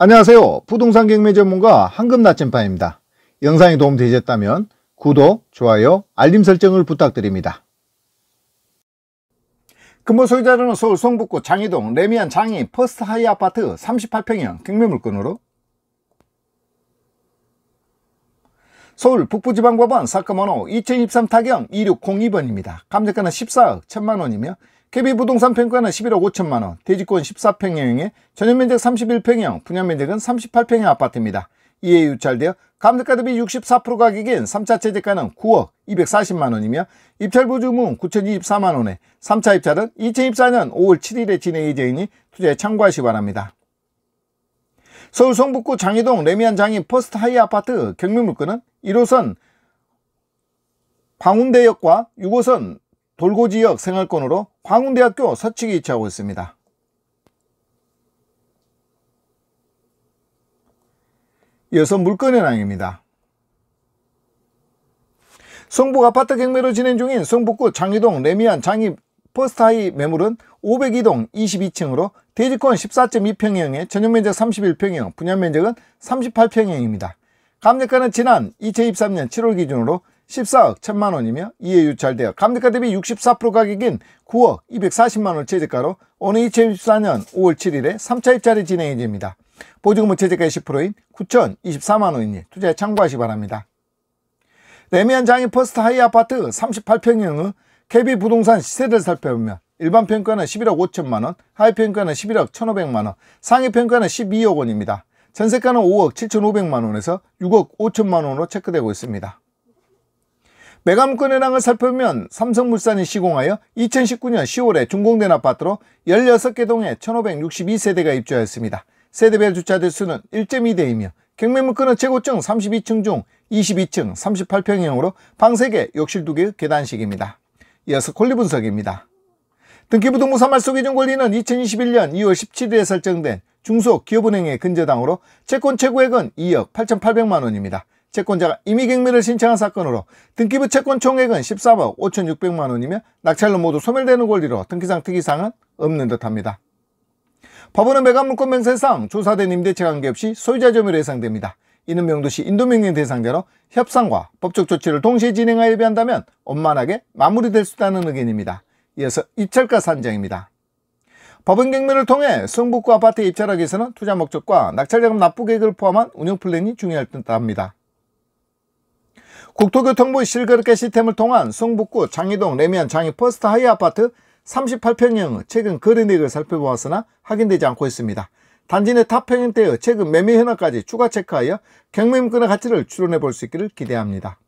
안녕하세요. 부동산 경매 전문가 황금 나침반입니다. 영상이 도움되셨다면 구독, 좋아요, 알림 설정을 부탁드립니다. 금호 소유자는 료 서울 성북구 장희동 레미안 장희 퍼스트 하이 아파트 38평형 경매 물건으로 서울 북부지방법원 사건번호 2023 타경 2602번입니다. 감정가는 14억 1 0 0 0만원이며 KB 부동산 평가는 11억 5천만 원, 대지권 14평형에 전용면적 31평형, 분양면적은 38평형 아파트입니다. 이에 유찰되어 감득가 득비64% 가격인 3차 최저가는 9억 240만 원이며 입찰 보증금은 9,024만 원에 3차 입찰은 2024년 5월 7일에 진행 예정이니 투자에 참고하시기 바랍니다. 서울 성북구 장희동 레미안 장인 퍼스트 하이 아파트 경매 물건은 1호선 광운대역과 6호선 돌고지역 생활권으로 광운대학교 서측에 위치하고 있습니다. 이어서 물건현황입니다. 성북 아파트 경매로 진행 중인 성북구 장위동 레미안 장입 퍼스트하이 매물은 502동 22층으로 대지권 14.2평형에 전용면적 31평형, 분양면적은 38평형입니다. 감정가는 지난 2023년 7월 기준으로 14억 1천만 원이며 이에 유찰되어 감대가 대비 64% 가격인 9억 240만 원 최저가로 오는 2024년 5월 7일에 3차 입찰이 진행이 됩니다. 보증금 최저가의 10%인 9,024만 원이니 투자에 참고하시 기 바랍니다. 레미안 장인 퍼스트 하이 아파트 38평형의 KB 부동산 시세를 살펴보면 일반 평가는 11억 5천만 원, 하이 평가는 11억 1,500만 원, 상위 평가는 12억 원입니다. 전세가는 5억 7,500만 원에서 6억 5천만 원으로 체크되고 있습니다. 매감권 의황을 살펴보면 삼성물산이 시공하여 2019년 10월에 준공된 아파트로 16개 동에 1562세대가 입주하였습니다. 세대별 주차대 수는 1.2대이며 경매물가은 최고층 32층 중 22층 38평형으로 방 3개, 욕실 2개, 의 계단식입니다. 이어서 콜리 분석입니다. 등기부등본 사말소기중 권리는 2021년 2월 17일에 설정된 중소기업은행의 근저당으로 채권 최고액은 2억 8,800만원입니다. 채권자가 임의경매를 신청한 사건으로 등기부 채권 총액은 14억 5,600만 원이며 낙찰로 모두 소멸되는 권리로 등기상 특이사항은 없는 듯합니다. 법원은 매각물권 명세상 조사된 임대차 관계없이 소유자 점유로 예상됩니다. 이는 명도시 인도명령 대상자로 협상과 법적 조치를 동시에 진행하여 예비한다면 원만하게 마무리될 수 있다는 의견입니다. 이어서 입찰가 산정입니다. 법원 경매를 통해 성북구 아파트 입찰하기 에서는 투자 목적과 낙찰자금 납부 계획을 포함한 운영 플랜이 중요할 듯합니다. 국토교통부 실거래가 시스템을 통한 성북구 장희동 레미안 장희 퍼스트 하이 아파트 38평형의 최근 거래내역을 살펴보았으나 확인되지 않고 있습니다. 단지 내탑평형대의 최근 매매 현황까지 추가 체크하여 경매물건의 가치를 추론해 볼 수 있기를 기대합니다.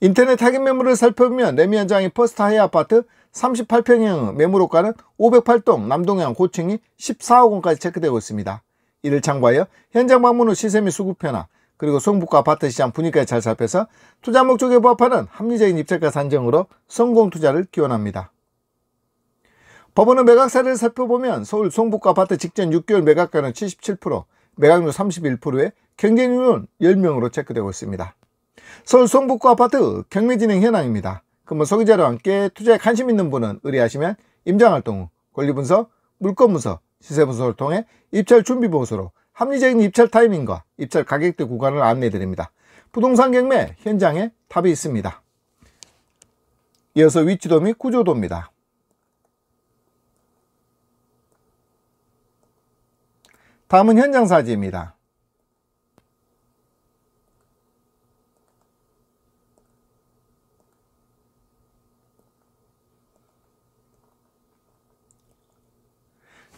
인터넷 확인 매물을 살펴보면 레미안 장희 퍼스트 하이 아파트 38평형의 매물호가는 508동 남동향 고층이 14억 원까지 체크되고 있습니다. 이를 참고하여 현장 방문 후 시세 및 수급 변화, 그리고 성북과 아파트 시장 분위기가잘잡혀서 투자 목적에 부합하는 합리적인 입찰가 산정으로 성공 투자를 기원합니다. 법원의 매각 사례를 살펴보면 서울 송북과 아파트 직전 6개월 매각가는 77%, 매각률 31%에 경쟁률은 10명으로 체크되고 있습니다. 서울 송북구 아파트 경매진행 현황입니다. 그러면 소기자와 함께 투자에 관심 있는 분은 의뢰하시면 임장활동 후 권리분석, 물건분석, 시세분석을 통해 입찰 준비보고서로 합리적인 입찰 타이밍과 입찰 가격대 구간을 안내해 드립니다. 부동산 경매 현장에 답이 있습니다. 이어서 위치도 및 구조도입니다. 다음은 현장 사지입니다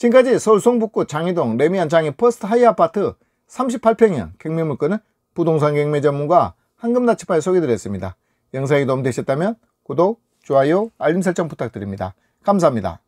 지금까지 서울 송북구 장희동 레미안 장의 퍼스트 하이 아파트 38평형 경매 물건은 부동산 경매 전문가 한금나치파에 소개드렸습니다. 영상이 도움되셨다면 구독, 좋아요, 알림 설정 부탁드립니다. 감사합니다.